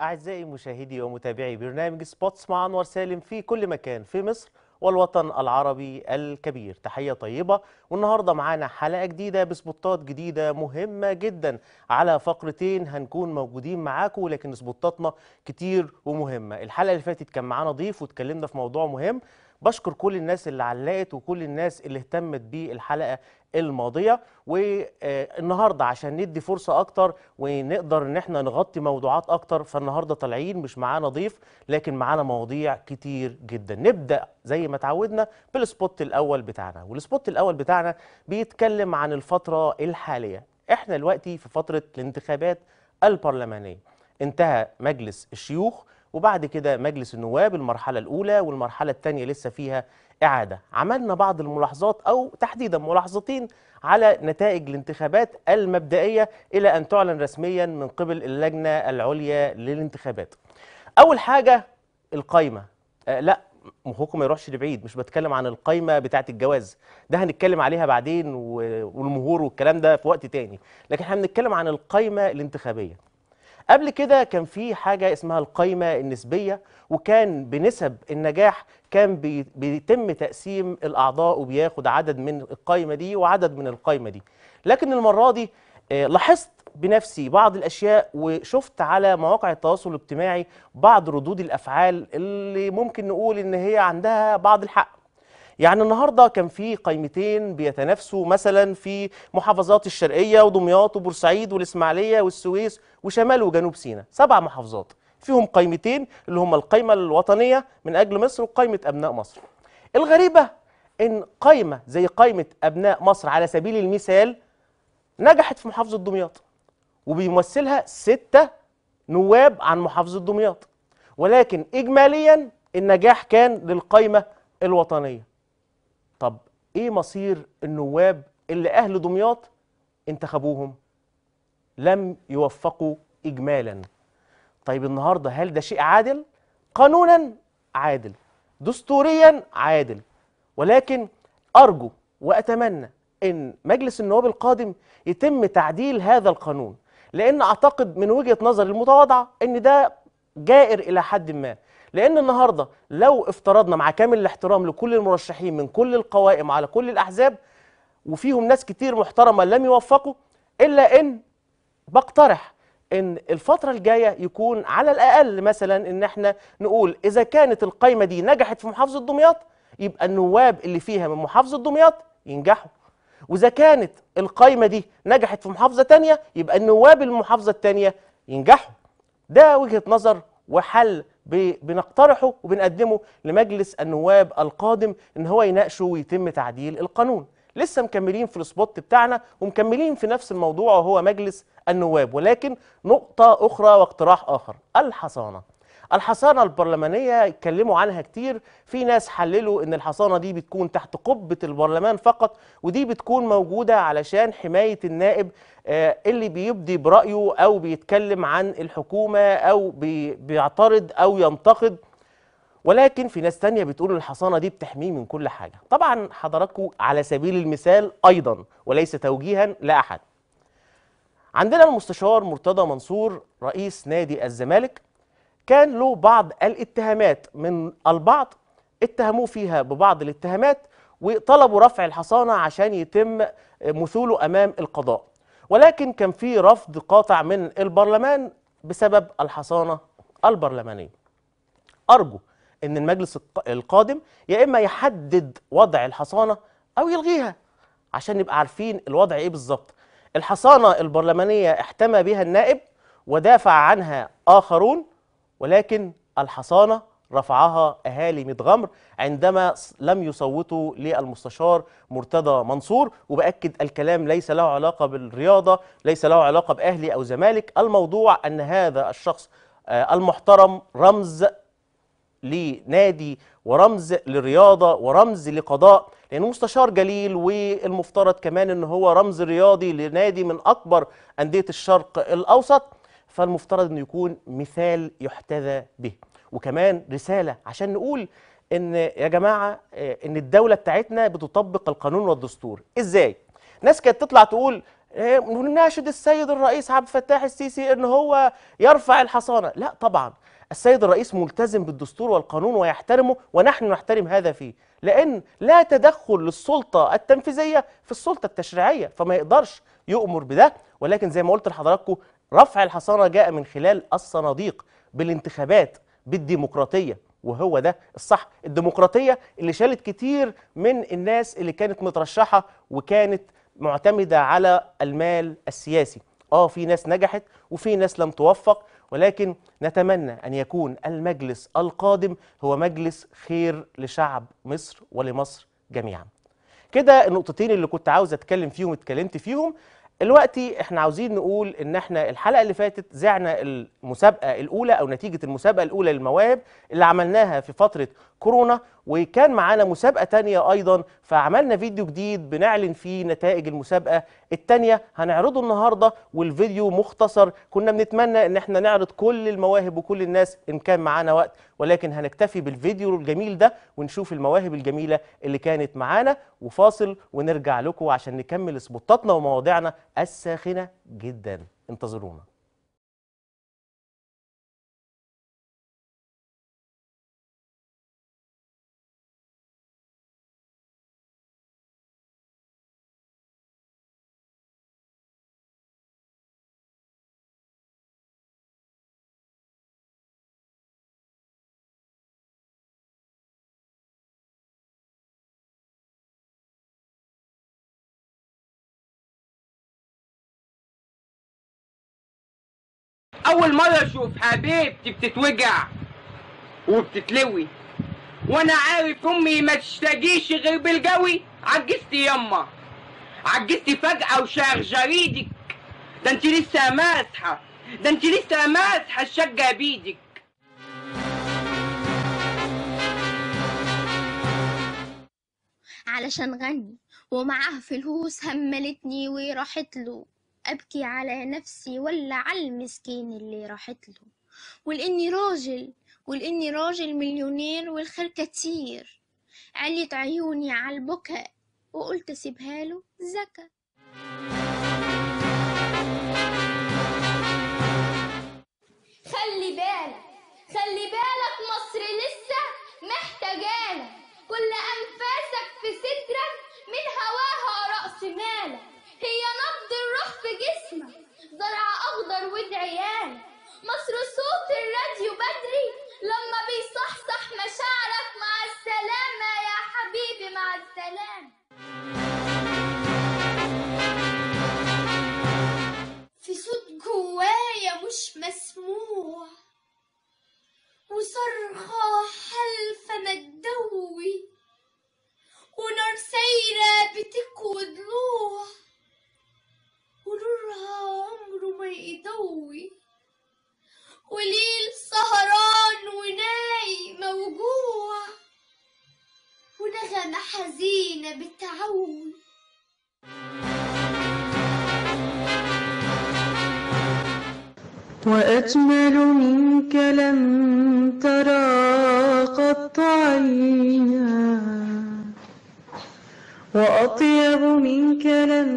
أعزائي مشاهدي ومتابعي برنامج سبوتس مع أنور سالم في كل مكان في مصر والوطن العربي الكبير تحية طيبة والنهاردة معانا حلقة جديدة بسبوتات جديدة مهمة جدا على فقرتين هنكون موجودين معاكم ولكن سبوتاتنا كتير ومهمة الحلقة اللي فاتت كان معانا ضيف واتكلمنا في موضوع مهم بشكر كل الناس اللي علقت وكل الناس اللي اهتمت بالحلقه الماضيه والنهارده عشان ندي فرصه اكتر ونقدر ان احنا نغطي موضوعات اكتر فالنهارده طالعين مش معانا ضيف لكن معانا مواضيع كتير جدا نبدا زي ما اتعودنا بالسبوت الاول بتاعنا والسبوت الاول بتاعنا بيتكلم عن الفتره الحاليه احنا دلوقتي في فتره الانتخابات البرلمانيه انتهى مجلس الشيوخ وبعد كده مجلس النواب المرحلة الأولى والمرحلة الثانية لسه فيها إعادة عملنا بعض الملاحظات أو تحديدا ملاحظتين على نتائج الانتخابات المبدئية إلى أن تعلن رسميا من قبل اللجنة العليا للانتخابات أول حاجة القايمة أه لا حكم ما يروحش لبعيد مش بتكلم عن القايمه بتاعه الجواز ده هنتكلم عليها بعدين والمهور والكلام ده في وقت تاني لكن احنا بنتكلم عن القايمه الانتخابيه قبل كده كان في حاجة اسمها القايمة النسبية وكان بنسب النجاح كان بيتم تقسيم الأعضاء وبياخد عدد من القايمة دي وعدد من القايمة دي لكن المرة دي آه، لاحظت بنفسي بعض الأشياء وشفت على مواقع التواصل الاجتماعي بعض ردود الأفعال اللي ممكن نقول إن هي عندها بعض الحق يعني النهارده كان في قايمتين بيتنافسوا مثلا في محافظات الشرقيه ودمياط وبورسعيد والاسماعيليه والسويس وشمال وجنوب سيناء سبع محافظات فيهم قايمتين اللي هم القايمه الوطنيه من اجل مصر وقايمه ابناء مصر الغريبه ان قايمه زي قايمه ابناء مصر على سبيل المثال نجحت في محافظه دمياط وبيمثلها سته نواب عن محافظه دمياط ولكن اجماليا النجاح كان للقايمه الوطنيه طب ايه مصير النواب اللي اهل دمياط انتخبوهم لم يوفقوا اجمالا طيب النهارده هل ده شيء عادل قانونا عادل دستوريا عادل ولكن ارجو واتمنى ان مجلس النواب القادم يتم تعديل هذا القانون لان اعتقد من وجهه نظري المتواضعه ان ده جائر الى حد ما لأن النهاردة لو افترضنا مع كامل الاحترام لكل المرشحين من كل القوائم على كل الأحزاب وفيهم ناس كتير محترمة لم يوفقوا إلا إن بقترح ان الفتره الجايه يكون على الاقل مثلا ان احنا نقول اذا كانت القايمه دي نجحت في محافظه دمياط يبقى النواب اللي فيها من محافظه دمياط ينجحوا واذا كانت القايمه دي نجحت في محافظه تانية يبقى النواب المحافظه التانية ينجحوا ده وجهه نظر وحل بنقترحه وبنقدمه لمجلس النواب القادم ان هو يناقشه ويتم تعديل القانون لسه مكملين في السبوت بتاعنا ومكملين في نفس الموضوع وهو مجلس النواب ولكن نقطة أخرى واقتراح آخر الحصانة الحصانه البرلمانيه اتكلموا عنها كتير في ناس حللوا ان الحصانه دي بتكون تحت قبه البرلمان فقط ودي بتكون موجوده علشان حمايه النائب آه، اللي بيبدي برايه او بيتكلم عن الحكومه او بيعترض او ينتقد ولكن في ناس تانية بتقول الحصانة دي بتحميه من كل حاجة طبعا حضراتكم على سبيل المثال أيضا وليس توجيها لأحد عندنا المستشار مرتضى منصور رئيس نادي الزمالك كان له بعض الاتهامات من البعض اتهموه فيها ببعض الاتهامات وطلبوا رفع الحصانة عشان يتم مثوله أمام القضاء ولكن كان في رفض قاطع من البرلمان بسبب الحصانة البرلمانية أرجو أن المجلس القادم يا إما يحدد وضع الحصانة أو يلغيها عشان نبقى عارفين الوضع إيه بالظبط الحصانة البرلمانية احتمى بها النائب ودافع عنها آخرون ولكن الحصانة رفعها أهالي متغمر عندما لم يصوتوا للمستشار مرتضى منصور وبأكد الكلام ليس له علاقة بالرياضة ليس له علاقة بأهلي أو زمالك الموضوع أن هذا الشخص آه، المحترم رمز لنادي ورمز للرياضة ورمز لقضاء لأن مستشار جليل والمفترض كمان أن هو رمز رياضي لنادي من أكبر أندية الشرق الأوسط فالمفترض انه يكون مثال يحتذى به وكمان رساله عشان نقول ان يا جماعه آه، ان الدوله بتاعتنا بتطبق القانون والدستور ازاي ناس كانت تطلع تقول آه، نناشد السيد الرئيس عبد الفتاح السيسي ان هو يرفع الحصانه لا طبعا السيد الرئيس ملتزم بالدستور والقانون ويحترمه ونحن نحترم هذا فيه لأن لا تدخل للسلطة التنفيذية في السلطة التشريعية فما يقدرش يؤمر بده ولكن زي ما قلت لحضراتكم رفع الحصانة جاء من خلال الصناديق بالانتخابات بالديمقراطية وهو ده الصح الديمقراطية اللي شالت كتير من الناس اللي كانت مترشحة وكانت معتمدة على المال السياسي آه في ناس نجحت وفي ناس لم توفق ولكن نتمنى أن يكون المجلس القادم هو مجلس خير لشعب مصر ولمصر جميعا كده النقطتين اللي كنت عاوز أتكلم فيهم اتكلمت فيهم دلوقتي احنا عاوزين نقول ان احنا الحلقه اللي فاتت زعنا المسابقه الاولى او نتيجه المسابقه الاولى للمواهب اللي عملناها في فتره كورونا وكان معانا مسابقة تانية أيضا فعملنا فيديو جديد بنعلن فيه نتائج المسابقة التانية هنعرضه النهاردة والفيديو مختصر كنا بنتمنى ان احنا نعرض كل المواهب وكل الناس ان كان معانا وقت ولكن هنكتفي بالفيديو الجميل ده ونشوف المواهب الجميلة اللي كانت معانا وفاصل ونرجع لكم عشان نكمل سبوتاتنا ومواضيعنا الساخنة جدا انتظرونا اول مره اشوف حبيبتي بتتوجع وبتتلوي وانا عارف امي ما تشتاجيش غير بالجوي عجزتي يما عجزتي فجأة جريدك ده انت لسه ماسحة ده انت لسه ماسحة الشجة بيدك علشان غني ومعاه فلوس هملتني وراحت له أبكي على نفسي ولا على المسكين اللي راحت له ولإني راجل ولإني راجل مليونير والخير كتير عليت عيوني على البكاء وقلت سيبها له زكا خلي بالك خلي بالك مصر لسه محتاجانا كل أنفاسك في سترك من هواها رأس مالك هي نشاط في جسمك زرع أخضر ودعيان مصر صوت الراديو بدري لما بيصحصح مشاعرك مع السلامة يا حبيبي مع السلامة في صوت جوايا مش مسموع وصرخة حلفة ما تدوي ونار سايرة بتكوي ضلوع غرورها عمره ما يضوي وليل سهران ونايم موجوع ونغمة حزينة بتعوي وأجمل منك لم ترى قط عينا وأطيب منك لم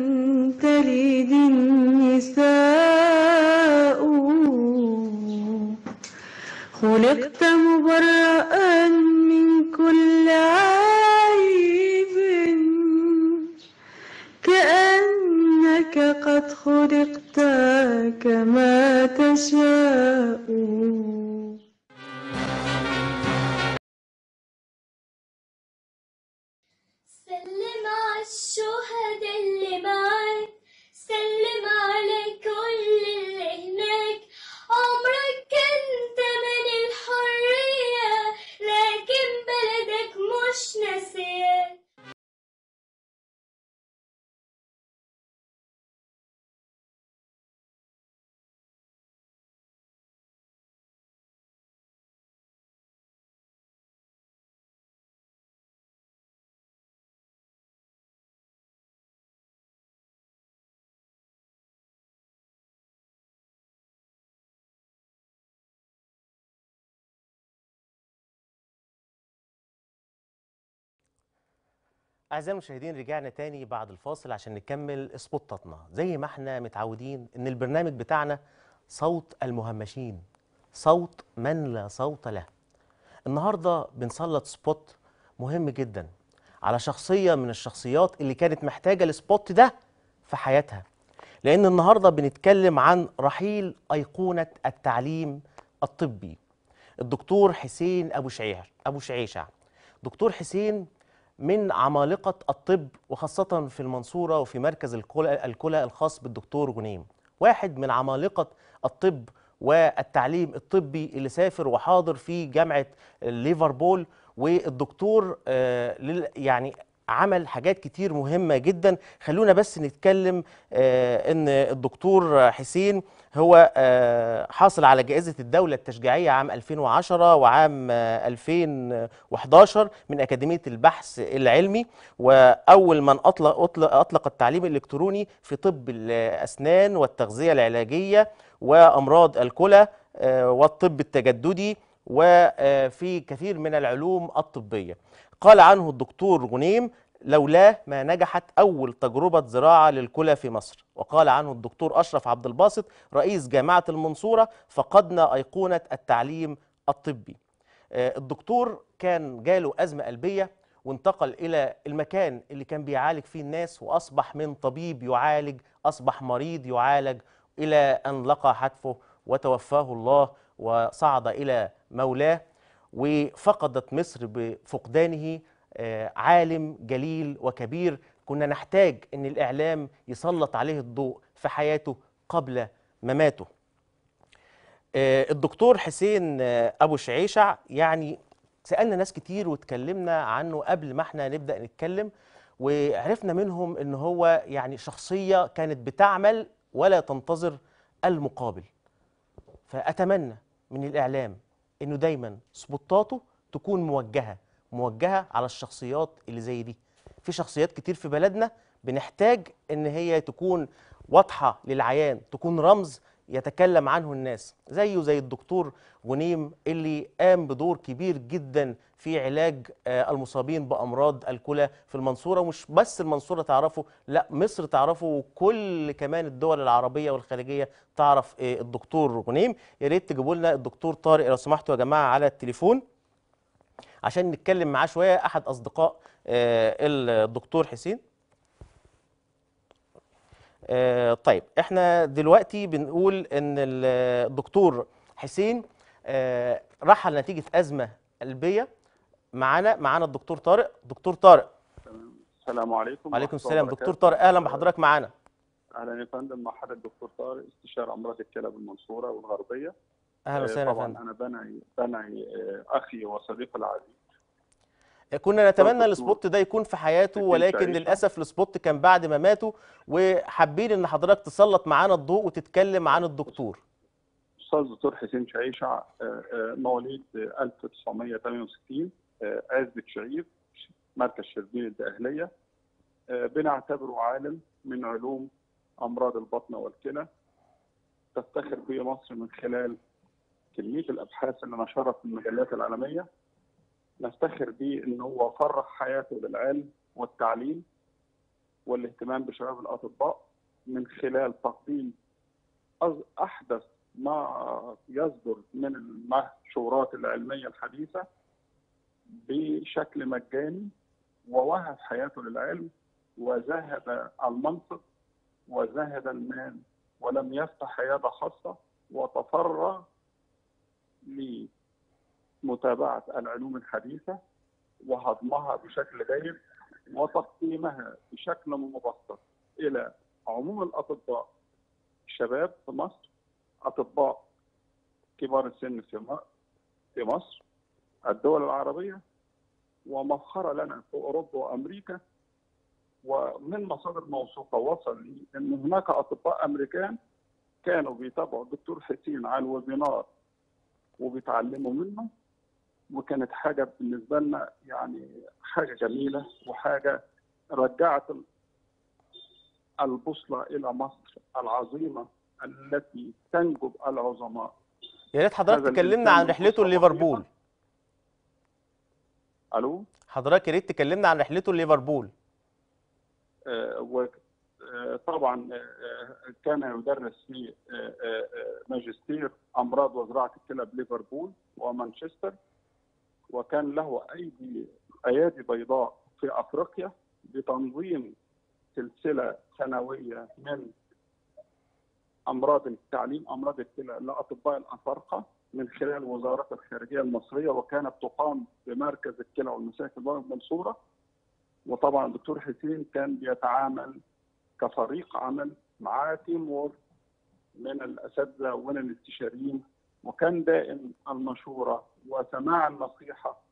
تلد النساء خلقت مبرأ من كل عيب كأنك قد خلقت كما تشاء الشهداء اللي ما أعزائي المشاهدين رجعنا تاني بعد الفاصل عشان نكمل سبوتاتنا زي ما احنا متعودين إن البرنامج بتاعنا صوت المهمشين صوت من لا صوت له النهاردة بنسلط سبوت مهم جدا على شخصية من الشخصيات اللي كانت محتاجة السبوت ده في حياتها لأن النهاردة بنتكلم عن رحيل أيقونة التعليم الطبي الدكتور حسين أبو شعيع أبو شعيشة دكتور حسين من عمالقة الطب وخاصة في المنصورة وفي مركز الكلى الخاص بالدكتور غنيم واحد من عمالقة الطب والتعليم الطبي اللي سافر وحاضر في جامعة ليفربول والدكتور آه، يعني عمل حاجات كتير مهمه جدا خلونا بس نتكلم آه، ان الدكتور حسين هو آه، حاصل على جائزه الدوله التشجيعيه عام 2010 وعام 2011 آه، من اكاديميه البحث العلمي واول من اطلق اطلق, أطلق التعليم الالكتروني في طب الاسنان والتغذيه العلاجيه وامراض الكلى والطب التجددي وفي كثير من العلوم الطبيه قال عنه الدكتور غنيم لولاه ما نجحت أول تجربة زراعة للكلى في مصر وقال عنه الدكتور أشرف عبد الباسط رئيس جامعة المنصورة فقدنا أيقونة التعليم الطبي آه، الدكتور كان جاله أزمة قلبية وانتقل إلى المكان اللي كان بيعالج فيه الناس وأصبح من طبيب يعالج أصبح مريض يعالج إلى أن لقى حتفه وتوفاه الله وصعد إلى مولاه وفقدت مصر بفقدانه آه، عالم جليل وكبير كنا نحتاج ان الاعلام يسلط عليه الضوء في حياته قبل مماته آه، الدكتور حسين آه، ابو شعيشع يعني سالنا ناس كتير واتكلمنا عنه قبل ما احنا نبدا نتكلم وعرفنا منهم ان هو يعني شخصيه كانت بتعمل ولا تنتظر المقابل فاتمنى من الاعلام انه دايما سبوتاته تكون موجهه موجهه على الشخصيات اللي زي دي في شخصيات كتير في بلدنا بنحتاج ان هي تكون واضحه للعيان تكون رمز يتكلم عنه الناس زيه زي الدكتور غنيم اللي قام بدور كبير جدا في علاج آه، المصابين بامراض الكلى في المنصوره ومش بس المنصوره تعرفه لا مصر تعرفه وكل كمان الدول العربيه والخارجيه تعرف آه، الدكتور غنيم يا ريت تجيبوا لنا الدكتور طارق لو سمحتوا يا جماعه على التليفون عشان نتكلم معاه شويه احد اصدقاء آه، الدكتور حسين طيب احنا دلوقتي بنقول ان الدكتور حسين رحل نتيجه ازمه قلبيه معانا معانا الدكتور طارق دكتور طارق السلام عليكم وعليكم السلام دكتور طارق اهلا بحضرتك معانا اهلا يا فندم مع حضرتك دكتور طارق استشاري امراض الكلى بالمنصوره والغربيه اهلا وسهلا آه، طبعا انا بنعي بنعي آه، اخي وصديقي العزيز آه، كنا نتمنى السبوت ده يكون في حياته ولكن للاسف السبوت كان بعد ما ماته وحابين ان حضرتك تسلط معانا الضوء وتتكلم عن الدكتور استاذ دكتور حسين شعيشه مواليد 1968 أزمة شعيب مركز شربين الدأهلية آه، بنعتبره عالم من علوم أمراض البطن والكلى تفتخر به مصر من خلال كمية الأبحاث اللي نشرها في المجلات العالمية نفتخر به إن هو فرح حياته للعلم والتعليم والاهتمام بشباب الأطباء من خلال تقديم أحدث ما يصدر من المنشورات العلمية الحديثة بشكل مجاني ووهب حياته للعلم وذهب المنطق وذهب المال ولم يفتح عيادة خاصة وتفرغ لمتابعة العلوم الحديثة وهضمها بشكل جيد وتقديمها بشكل مبسط إلى عموم الأطباء الشباب في مصر أطباء كبار السن في مصر الدول العربيه ومخر لنا في اوروبا وامريكا ومن مصادر موثوقه وصل لي ان هناك اطباء امريكان كانوا بيتابعوا الدكتور حسين على الويبينار وبيتعلموا منه وكانت حاجه بالنسبه لنا يعني حاجه جميله وحاجه رجعت البوصله الى مصر العظيمه التي تنجب العظماء يا ريت حضرتك تكلمنا عن رحلته لليفربول الو حضرتك يا ريت تكلمنا عن رحلته لليفربول آه، آه، طبعا آه، كان يدرس في ماجستير امراض وزراعه الكلى بليفربول ومانشستر وكان له ايدي ايادي بيضاء في افريقيا بتنظيم سلسله سنويه من امراض التعليم امراض الكلى لاطباء الافارقه من خلال وزارة الخارجية المصرية وكانت تقام بمركز الكلى والمساء في المنصورة وطبعا الدكتور حسين كان بيتعامل كفريق عمل مع تيم من الأساتذة ومن الاستشاريين وكان دائم المشورة وسماع النصيحة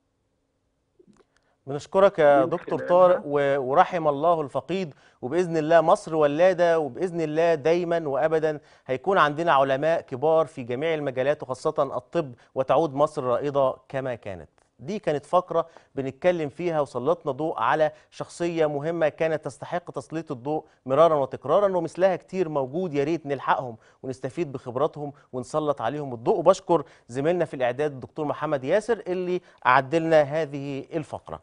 بنشكرك يا دكتور طارق ورحم الله الفقيد وباذن الله مصر ولاده وباذن الله دايما وابدا هيكون عندنا علماء كبار في جميع المجالات وخاصه الطب وتعود مصر رائده كما كانت دي كانت فقرة بنتكلم فيها وسلطنا ضوء على شخصية مهمة كانت تستحق تسليط الضوء مرارا وتكرارا ومثلها كتير موجود يا ريت نلحقهم ونستفيد بخبراتهم ونسلط عليهم الضوء وبشكر زميلنا في الإعداد الدكتور محمد ياسر اللي عدلنا هذه الفقرة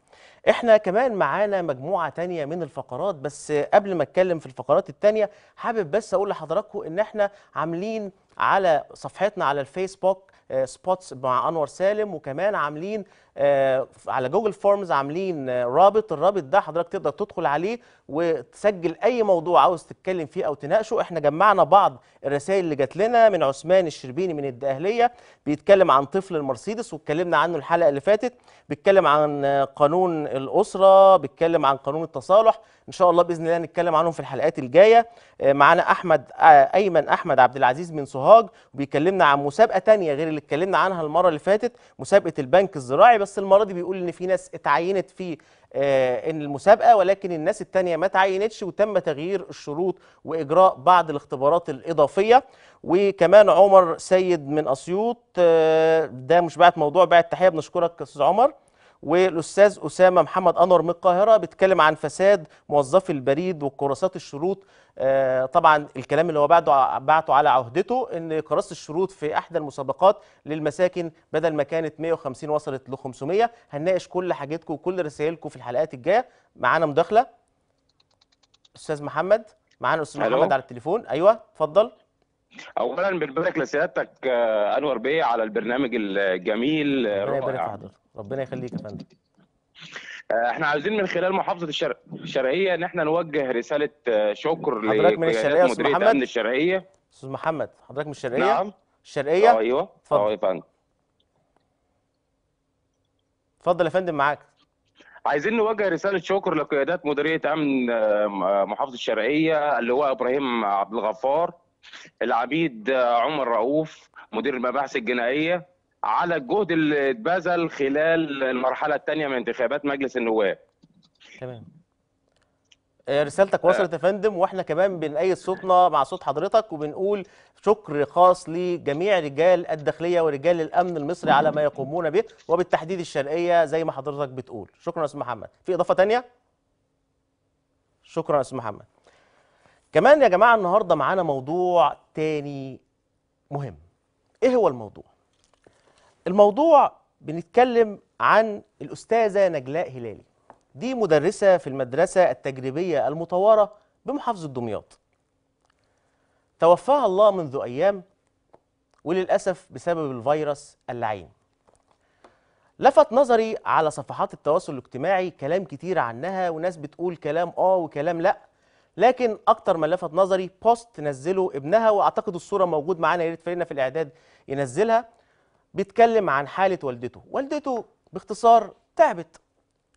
احنا كمان معانا مجموعة تانية من الفقرات بس قبل ما اتكلم في الفقرات التانية حابب بس اقول لحضراتكم ان احنا عاملين على صفحتنا على الفيسبوك آه، سبوتس مع انور سالم وكمان عاملين آه، على جوجل فورمز عاملين رابط الرابط ده حضرتك تقدر تدخل عليه وتسجل اي موضوع عاوز تتكلم فيه او تناقشه احنا جمعنا بعض الرسائل اللي جات لنا من عثمان الشربيني من الدقهليه بيتكلم عن طفل المرسيدس واتكلمنا عنه الحلقه اللي فاتت بيتكلم عن قانون الاسره بيتكلم عن قانون التصالح ان شاء الله باذن الله نتكلم عنهم في الحلقات الجايه آه، معانا احمد آه، ايمن احمد عبد العزيز من سوهاج بيكلمنا عن مسابقه ثانيه غير اللي اتكلمنا عنها المره اللي فاتت مسابقه البنك الزراعي بس المره دي بيقول ان في ناس اتعينت في آه، ان المسابقه ولكن الناس الثانيه ما تعينتش وتم تغيير الشروط واجراء بعض الاختبارات الاضافيه وكمان عمر سيد من اسيوط آه، ده مش بعت موضوع بعت تحيه بنشكرك استاذ عمر والاستاذ اسامه محمد انور من القاهره بيتكلم عن فساد موظفي البريد وكراسات الشروط آه، طبعا الكلام اللي هو بعده بعته على عهدته ان كراسه الشروط في احدى المسابقات للمساكن بدل ما كانت 150 وصلت ل 500 هنناقش كل حاجتكم وكل رسائلكم في الحلقات الجايه معانا مداخله استاذ محمد معانا استاذ محمد على التليفون ايوه اتفضل اولا بنبارك لسيادتك آه، انور بيه على البرنامج الجميل آه، ربنا يبارك حضرتك ربنا يخليك يا فندم آه، احنا عايزين من خلال محافظه الشرق الشرقيه ان احنا نوجه رساله شكر حضرتك من الشرقيه استاذ محمد امن الشرقيه استاذ محمد حضرتك من الشرقيه نعم الشرقيه اه ايوه اتفضل يا فندم اتفضل يا فندم معاك عايزين نوجه رساله شكر لقيادات مديريه امن محافظه الشرقيه اللي هو ابراهيم عبد الغفار العبيد عمر رؤوف مدير المباحث الجنائيه على الجهد اللي اتبذل خلال المرحله الثانيه من انتخابات مجلس النواب. تمام. آه، رسالتك آه. وصلت يا فندم واحنا كمان بنأيد صوتنا مع صوت حضرتك وبنقول شكر خاص لجميع رجال الداخليه ورجال الامن المصري على ما يقومون به وبالتحديد الشرقيه زي ما حضرتك بتقول شكرا يا استاذ محمد في اضافه ثانيه شكرا يا استاذ محمد كمان يا جماعه النهارده معانا موضوع تاني مهم ايه هو الموضوع الموضوع بنتكلم عن الاستاذه نجلاء هلالي دي مدرسه في المدرسه التجريبيه المطوره بمحافظه دمياط توفاها الله منذ ايام وللاسف بسبب الفيروس اللعين لفت نظري على صفحات التواصل الاجتماعي كلام كتير عنها وناس بتقول كلام اه وكلام لا لكن اكتر ما لفت نظري بوست نزله ابنها واعتقد الصوره موجود معانا يا ريت فريقنا في الاعداد ينزلها بيتكلم عن حاله والدته والدته باختصار تعبت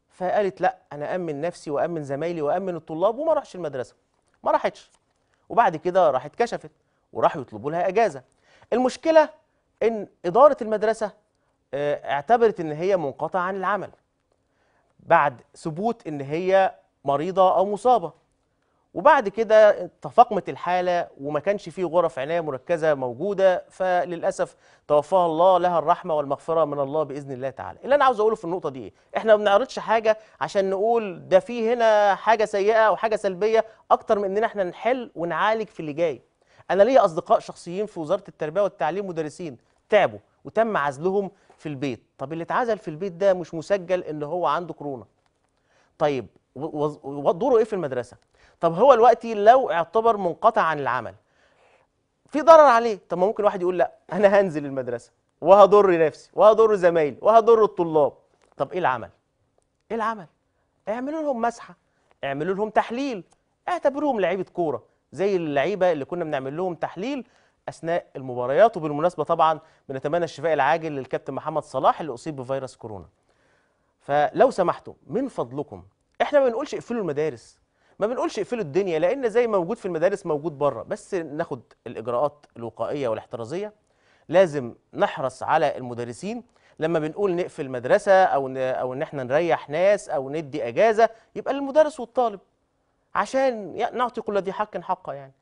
فقالت لا انا امن نفسي وامن زمايلي وامن الطلاب وما راحش المدرسه ما راحتش وبعد كده راحت كشفت وراحوا يطلبوا لها اجازه المشكله ان اداره المدرسه آه، اعتبرت ان هي منقطعه عن العمل بعد ثبوت ان هي مريضه او مصابه وبعد كده تفاقمت الحالة وما كانش فيه غرف عناية مركزة موجودة فللأسف توفاها الله لها الرحمة والمغفرة من الله بإذن الله تعالى اللي أنا عاوز أقوله في النقطة دي إيه؟ إحنا ما بنعرضش حاجة عشان نقول ده فيه هنا حاجة سيئة أو حاجة سلبية أكتر من إننا إحنا نحل ونعالج في اللي جاي أنا ليا أصدقاء شخصيين في وزارة التربية والتعليم مدرسين تعبوا وتم عزلهم في البيت طب اللي اتعزل في البيت ده مش مسجل إن هو عنده كورونا طيب ودوره ايه في المدرسه طب هو الوقت لو اعتبر منقطع عن العمل في ضرر عليه طب ما ممكن واحد يقول لا انا هنزل المدرسه وهضر نفسي وهضر زمايلي وهضر الطلاب طب ايه العمل ايه العمل اعملوا لهم مسحه اعملوا لهم تحليل اعتبروهم لعيبه كوره زي اللعيبه اللي كنا بنعمل لهم تحليل اثناء المباريات وبالمناسبه طبعا بنتمنى الشفاء العاجل للكابتن محمد صلاح اللي اصيب بفيروس كورونا فلو سمحتم من فضلكم احنا ما بنقولش اقفلوا المدارس ما بنقولش اقفلوا الدنيا لان زي ما موجود في المدارس موجود بره بس ناخد الاجراءات الوقائيه والاحترازيه لازم نحرص على المدرسين لما بنقول نقفل مدرسه او او ان احنا نريح ناس او ندي اجازه يبقى للمدرس والطالب عشان نعطي كل ذي حق حقه يعني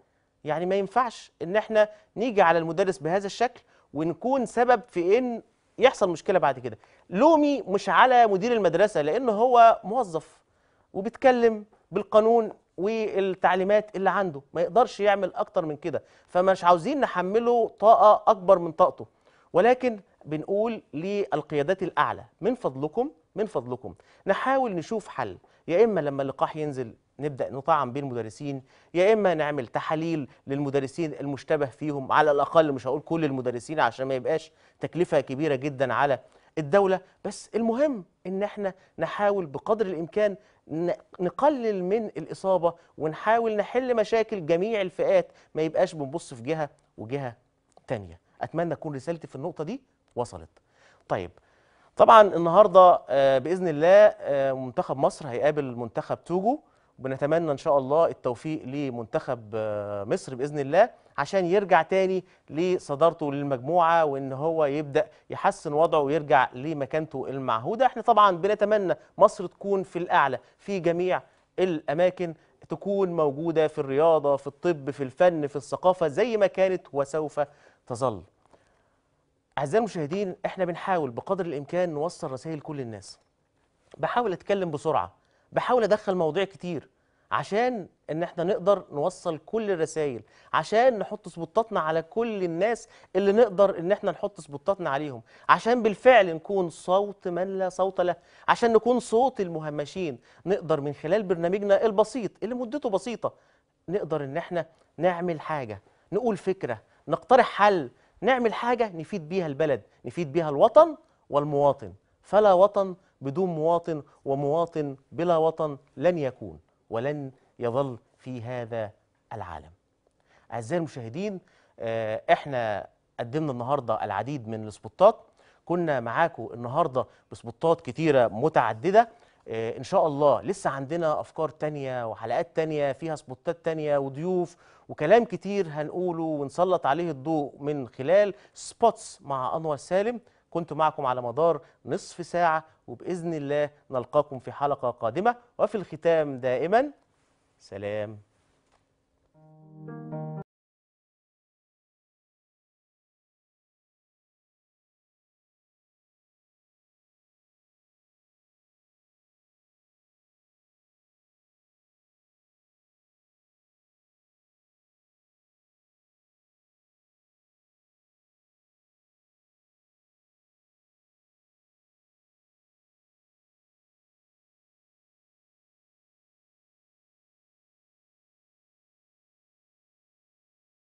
يعني ما ينفعش ان احنا نيجي على المدرس بهذا الشكل ونكون سبب في ان يحصل مشكله بعد كده لومي مش على مدير المدرسه لان هو موظف وبيتكلم بالقانون والتعليمات اللي عنده ما يقدرش يعمل اكتر من كده فمش عاوزين نحمله طاقه اكبر من طاقته ولكن بنقول للقيادات الاعلى من فضلكم من فضلكم نحاول نشوف حل يا اما لما اللقاح ينزل نبدا نطعم بين المدرسين يا اما نعمل تحاليل للمدرسين المشتبه فيهم على الاقل مش هقول كل المدرسين عشان ما يبقاش تكلفه كبيره جدا على الدولة بس المهم ان احنا نحاول بقدر الامكان نقلل من الاصابة ونحاول نحل مشاكل جميع الفئات ما يبقاش بنبص في جهة وجهة تانية اتمنى تكون رسالتي في النقطة دي وصلت طيب طبعا النهارده آه، باذن الله آه، منتخب مصر هيقابل منتخب توجو وبنتمنى ان شاء الله التوفيق لمنتخب آه، مصر باذن الله عشان يرجع تاني لصدارته للمجموعه وان هو يبدا يحسن وضعه ويرجع لمكانته المعهوده احنا طبعا بنتمنى مصر تكون في الاعلى في جميع الاماكن تكون موجوده في الرياضه في الطب في الفن في الثقافه زي ما كانت وسوف تظل اعزائي المشاهدين احنا بنحاول بقدر الامكان نوصل رسائل كل الناس بحاول اتكلم بسرعه بحاول ادخل مواضيع كتير عشان ان احنا نقدر نوصل كل الرسائل عشان نحط سبوتاتنا على كل الناس اللي نقدر ان احنا نحط سبوتاتنا عليهم عشان بالفعل نكون صوت من لا صوت له عشان نكون صوت المهمشين نقدر من خلال برنامجنا البسيط اللي مدته بسيطة نقدر ان احنا نعمل حاجة نقول فكرة نقترح حل نعمل حاجة نفيد بيها البلد نفيد بيها الوطن والمواطن فلا وطن بدون مواطن ومواطن بلا وطن لن يكون ولن يظل في هذا العالم أعزائي المشاهدين آه، احنا قدمنا النهاردة العديد من السبوتات كنا معاكم النهاردة بسبوتات كتيرة متعددة آه، ان شاء الله لسه عندنا افكار تانية وحلقات تانية فيها سبوتات تانية وضيوف وكلام كتير هنقوله ونسلط عليه الضوء من خلال سبوتس مع انور سالم كنت معكم على مدار نصف ساعة وبإذن الله نلقاكم في حلقة قادمة وفي الختام دائما سلام